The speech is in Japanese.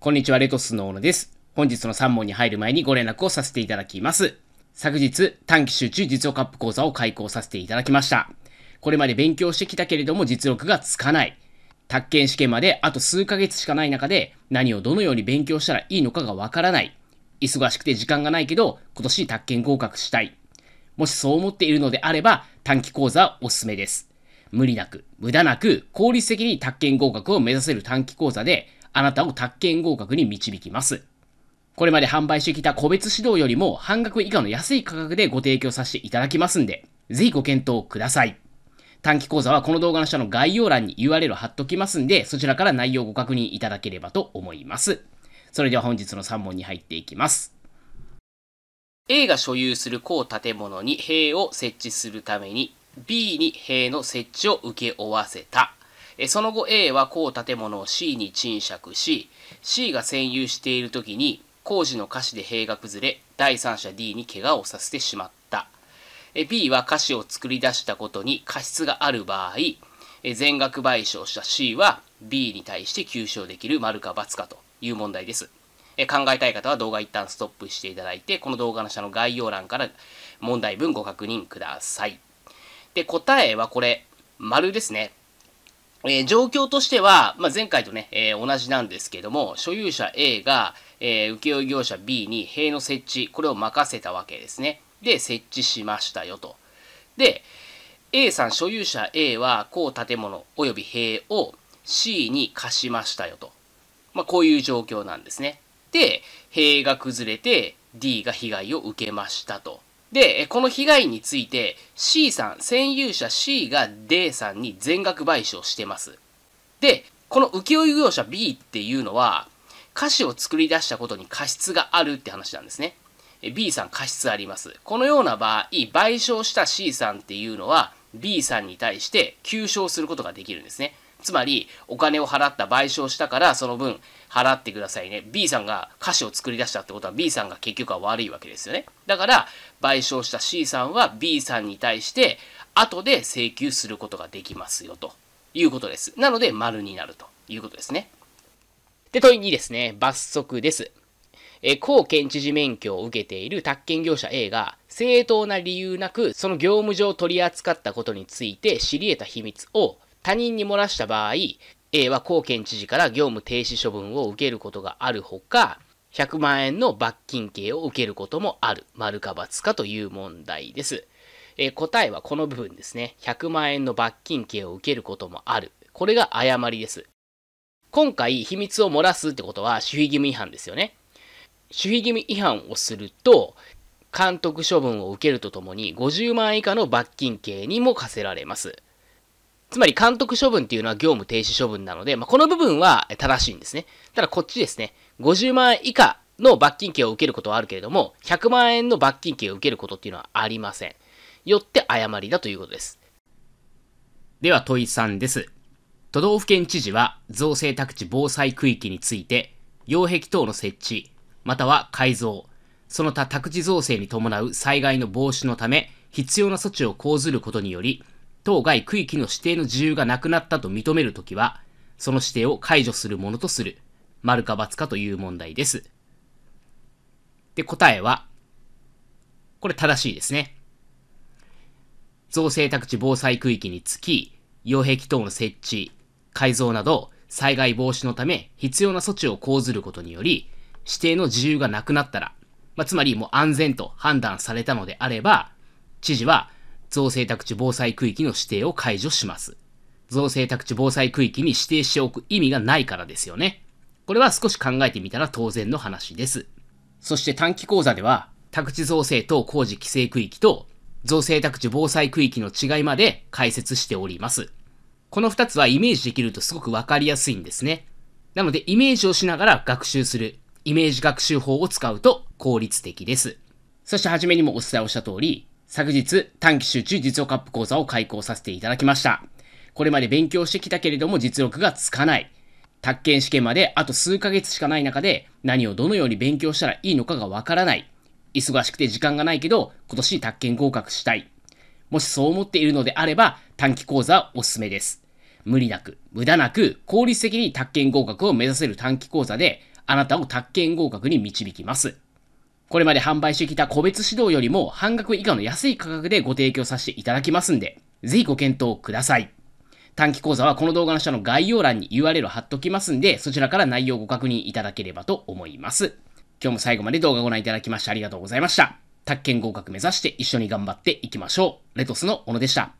こんにちは、レトスの小野です。本日の3問に入る前にご連絡をさせていただきます。昨日、短期集中実用カップ講座を開講させていただきました。これまで勉強してきたけれども実力がつかない。宅建試験まであと数ヶ月しかない中で何をどのように勉強したらいいのかがわからない。忙しくて時間がないけど今年宅建合格したい。もしそう思っているのであれば、短期講座はおすすめです。無理なく、無駄なく、効率的に宅建合格を目指せる短期講座で、あなたを宅建合格に導きます。これまで販売してきた個別指導よりも半額以下の安い価格でご提供させていただきますんで、ぜひご検討ください。短期講座はこの動画の下の概要欄に URL 貼っときますんで、そちらから内容をご確認いただければと思います。それでは本日の3問に入っていきます。A が所有する項建物に塀を設置するために B に塀の設置を請け負わせた。その後 A は項建物を C に賃借し、C が占有している時に工事の瑕疵で塀が崩れ、第三者 D に怪我をさせてしまった。B は瑕疵を作り出したことに過失がある場合、全額賠償した C は B に対して求償できる丸か×かという問題です。え考えたい方は動画一旦ストップしていただいて、この動画の下の概要欄から問題文ご確認ください。で、答えはこれ、丸ですね。えー、状況としては、まあ、前回とね、えー、同じなんですけども、所有者 A が、えー、請負業者 B に塀の設置、これを任せたわけですね。で、設置しましたよと。で、A さん、所有者 A は、こう建物及び塀を C に貸しましたよと。まあ、こういう状況なんですね。、塀が崩れて D が被害を受けましたと。で、この被害について C さん、占有者 C が D さんに全額賠償してます。で、この請負業者 B っていうのは、歌詞を作り出したことに過失があるって話なんですね。B さん過失あります。このような場合、賠償した C さんっていうのは B さんに対して求償することができるんですね。つまり、お金を払った、賠償したから、その分払ってくださいね。B さんが歌詞を作り出したってことは B さんが結局は悪いわけですよね。だから、賠償した C さんは B さんに対して、後で請求することができますよ、ということです。なので、丸になるということですね。で、問い2ですね。罰則です。え、公県知事免許を受けている宅建業者 A が、正当な理由なく、その業務上取り扱ったことについて知り得た秘密を、他人に漏らした場合、A は高検知事から業務停止処分を受けることがあるほか、100万円の罰金刑を受けることもある。丸か罰かという問題です。えー、答えはこの部分ですね。100万円の罰金刑を受けることもある。これが誤りです。今回、秘密を漏らすってことは、守秘義務違反ですよね。守秘義務違反をすると、監督処分を受けるとともに、50万円以下の罰金刑にも課せられます。つまり監督処分っていうのは業務停止処分なので、まあ、この部分は正しいんですね。ただこっちですね、50万円以下の罰金刑を受けることはあるけれども、100万円の罰金刑を受けることっていうのはありません。よって誤りだということです。では問い3です。都道府県知事は造成宅地防災区域について、擁壁等の設置、または改造、その他宅地造成に伴う災害の防止のため、必要な措置を講ずることにより、当該区域の指定の自由がなくなったと認めるときは、その指定を解除するものとする、丸か×かという問題です。で、答えは、これ正しいですね。造成宅地防災区域につき、擁壁等の設置、改造など、災害防止のため必要な措置を講ずることにより、指定の自由がなくなったら、まあ、つまりもう安全と判断されたのであれば、知事は造成宅地防災区域の指定を解除します。造成宅地防災区域に指定しておく意味がないからですよね。これは少し考えてみたら当然の話です。そして短期講座では、宅地造成等工事規制区域と造成宅地防災区域の違いまで解説しております。この2つはイメージできるとすごくわかりやすいんですね。なのでイメージをしながら学習する、イメージ学習法を使うと効率的です。そして初めにもお伝えをした通り、昨日、短期集中実用カップ講座を開講させていただきました。これまで勉強してきたけれども実力がつかない。宅建試験まであと数ヶ月しかない中で何をどのように勉強したらいいのかがわからない。忙しくて時間がないけど今年宅建合格したい。もしそう思っているのであれば短期講座おすすめです。無理なく、無駄なく、効率的に宅建合格を目指せる短期講座で、あなたを宅建合格に導きます。これまで販売してきた個別指導よりも半額以下の安い価格でご提供させていただきますんで、ぜひご検討ください。短期講座はこの動画の下の概要欄に URL を貼っときますんで、そちらから内容をご確認いただければと思います。今日も最後まで動画をご覧いただきましてありがとうございました。宅建合格目指して一緒に頑張っていきましょう。レトスの小野でした。